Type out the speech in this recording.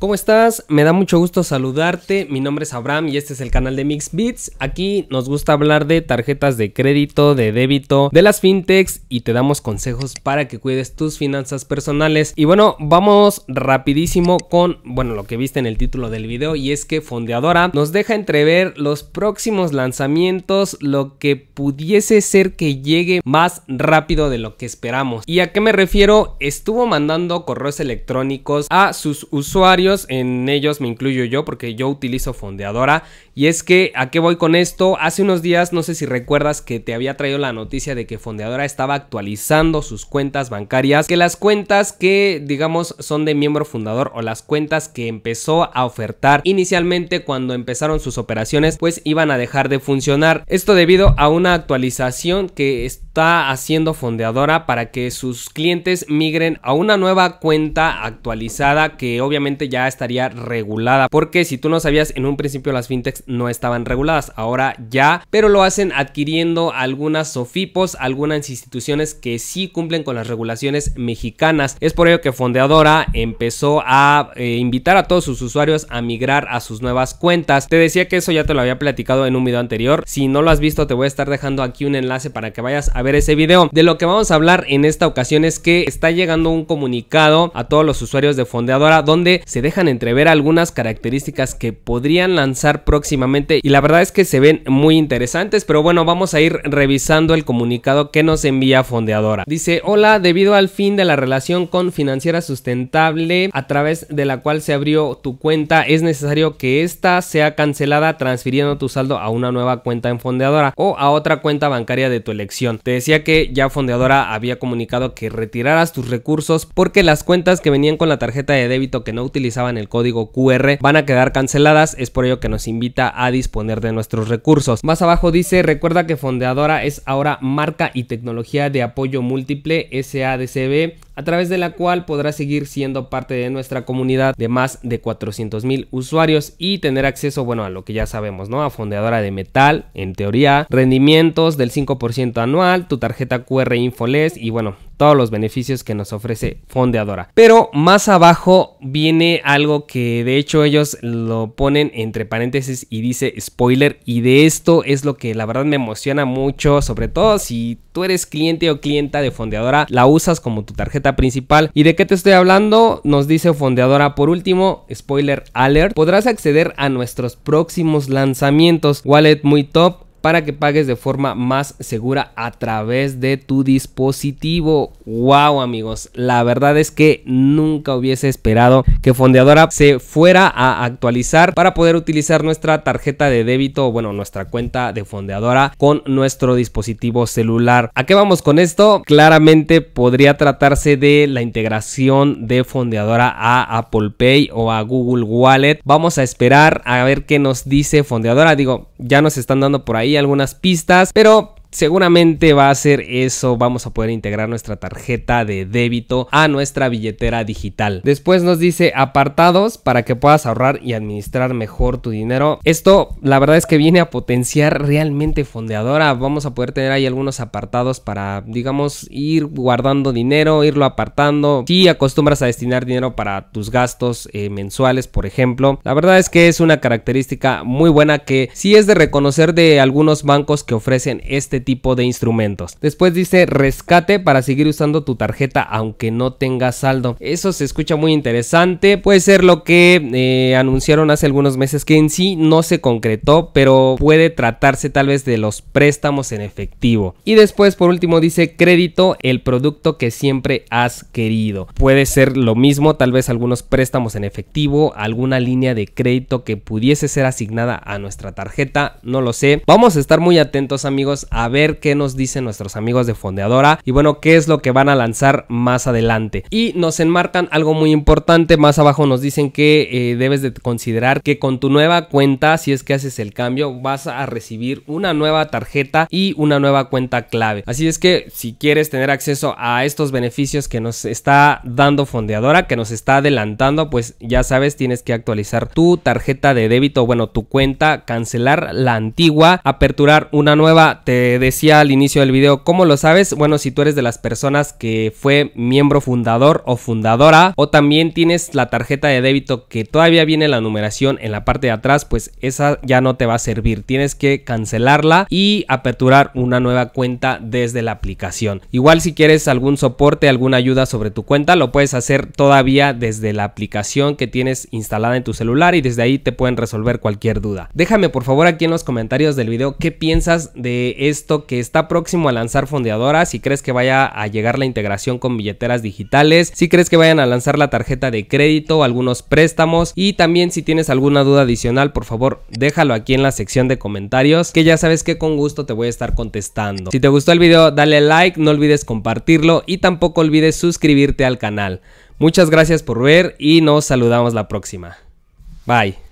¿Cómo estás? Me da mucho gusto saludarte. Mi nombre es Abraham y este es el canal de Mix Aquí nos gusta hablar de tarjetas de crédito, de débito, de las fintechs y te damos consejos para que cuides tus finanzas personales. Y bueno, vamos rapidísimo con, bueno, lo que viste en el título del video y es que Fondeadora nos deja entrever los próximos lanzamientos, lo que pudiese ser que llegue más rápido de lo que esperamos. ¿Y a qué me refiero? Estuvo mandando correos electrónicos a sus usuarios en ellos me incluyo yo porque yo utilizo fondeadora. Y es que, ¿a qué voy con esto? Hace unos días, no sé si recuerdas que te había traído la noticia de que fondeadora estaba actualizando sus cuentas bancarias, que las cuentas que, digamos, son de miembro fundador o las cuentas que empezó a ofertar inicialmente cuando empezaron sus operaciones, pues iban a dejar de funcionar. Esto debido a una actualización que es haciendo Fondeadora para que sus clientes migren a una nueva cuenta actualizada que obviamente ya estaría regulada. Porque si tú no sabías, en un principio las fintechs no estaban reguladas, ahora ya, pero lo hacen adquiriendo algunas sofipos, algunas instituciones que sí cumplen con las regulaciones mexicanas. Es por ello que Fondeadora empezó a eh, invitar a todos sus usuarios a migrar a sus nuevas cuentas. Te decía que eso ya te lo había platicado en un video anterior. Si no lo has visto, te voy a estar dejando aquí un enlace para que vayas a ver ese video. De lo que vamos a hablar en esta ocasión es que está llegando un comunicado a todos los usuarios de Fondeadora donde se dejan entrever algunas características que podrían lanzar próximamente y la verdad es que se ven muy interesantes, pero bueno, vamos a ir revisando el comunicado que nos envía Fondeadora. Dice, hola, debido al fin de la relación con Financiera Sustentable a través de la cual se abrió tu cuenta, es necesario que esta sea cancelada transfiriendo tu saldo a una nueva cuenta en Fondeadora o a otra cuenta bancaria de tu elección. Te decía que ya Fondeadora había comunicado que retiraras tus recursos porque las cuentas que venían con la tarjeta de débito que no utilizaban el código QR van a quedar canceladas, es por ello que nos invita a disponer de nuestros recursos. Más abajo dice, recuerda que Fondeadora es ahora marca y tecnología de apoyo múltiple SADCB a través de la cual podrás seguir siendo parte de nuestra comunidad de más de 400 mil usuarios y tener acceso, bueno, a lo que ya sabemos, ¿no? A fondeadora de metal, en teoría, rendimientos del 5% anual, tu tarjeta QR Infoles y bueno, todos los beneficios que nos ofrece Fondeadora. Pero más abajo viene algo que de hecho ellos lo ponen entre paréntesis y dice spoiler y de esto es lo que la verdad me emociona mucho, sobre todo si tú eres cliente o clienta de Fondeadora, la usas como tu tarjeta principal. ¿Y de qué te estoy hablando? Nos dice Fondeadora por último, spoiler alert, podrás acceder a nuestros próximos lanzamientos, wallet muy top para que pagues de forma más segura a través de tu dispositivo. Wow, amigos, la verdad es que nunca hubiese esperado que Fondeadora se fuera a actualizar para poder utilizar nuestra tarjeta de débito, bueno, nuestra cuenta de Fondeadora con nuestro dispositivo celular. ¿A qué vamos con esto? Claramente podría tratarse de la integración de Fondeadora a Apple Pay o a Google Wallet. Vamos a esperar a ver qué nos dice Fondeadora. Digo, ya nos están dando por ahí ...hay algunas pistas, pero Seguramente va a ser eso, vamos a poder integrar nuestra tarjeta de débito a nuestra billetera digital. Después nos dice apartados para que puedas ahorrar y administrar mejor tu dinero. Esto la verdad es que viene a potenciar realmente fondeadora. Vamos a poder tener ahí algunos apartados para, digamos, ir guardando dinero, irlo apartando. Si acostumbras a destinar dinero para tus gastos eh, mensuales, por ejemplo, la verdad es que es una característica muy buena que sí es de reconocer de algunos bancos que ofrecen este este tipo de instrumentos. Después dice rescate para seguir usando tu tarjeta aunque no tengas saldo. Eso se escucha muy interesante. Puede ser lo que eh, anunciaron hace algunos meses que en sí no se concretó, pero puede tratarse tal vez de los préstamos en efectivo. Y después por último dice crédito, el producto que siempre has querido. Puede ser lo mismo, tal vez algunos préstamos en efectivo, alguna línea de crédito que pudiese ser asignada a nuestra tarjeta, no lo sé. Vamos a estar muy atentos amigos a ver qué nos dicen nuestros amigos de Fondeadora y bueno, qué es lo que van a lanzar más adelante. Y nos enmarcan algo muy importante, más abajo nos dicen que eh, debes de considerar que con tu nueva cuenta, si es que haces el cambio, vas a recibir una nueva tarjeta y una nueva cuenta clave. Así es que si quieres tener acceso a estos beneficios que nos está dando Fondeadora, que nos está adelantando, pues ya sabes, tienes que actualizar tu tarjeta de débito, bueno, tu cuenta, cancelar la antigua, aperturar una nueva, te decía al inicio del video, ¿cómo lo sabes? Bueno, si tú eres de las personas que fue miembro fundador o fundadora, o también tienes la tarjeta de débito que todavía viene la numeración en la parte de atrás, pues esa ya no te va a servir. Tienes que cancelarla y aperturar una nueva cuenta desde la aplicación. Igual si quieres algún soporte, alguna ayuda sobre tu cuenta, lo puedes hacer todavía desde la aplicación que tienes instalada en tu celular y desde ahí te pueden resolver cualquier duda. Déjame por favor aquí en los comentarios del video qué piensas de esto que está próximo a lanzar fondeadora, si crees que vaya a llegar la integración con billeteras digitales, si crees que vayan a lanzar la tarjeta de crédito, algunos préstamos y también si tienes alguna duda adicional, por favor, déjalo aquí en la sección de comentarios, que ya sabes que con gusto te voy a estar contestando. Si te gustó el video, dale like, no olvides compartirlo y tampoco olvides suscribirte al canal. Muchas gracias por ver y nos saludamos la próxima. Bye.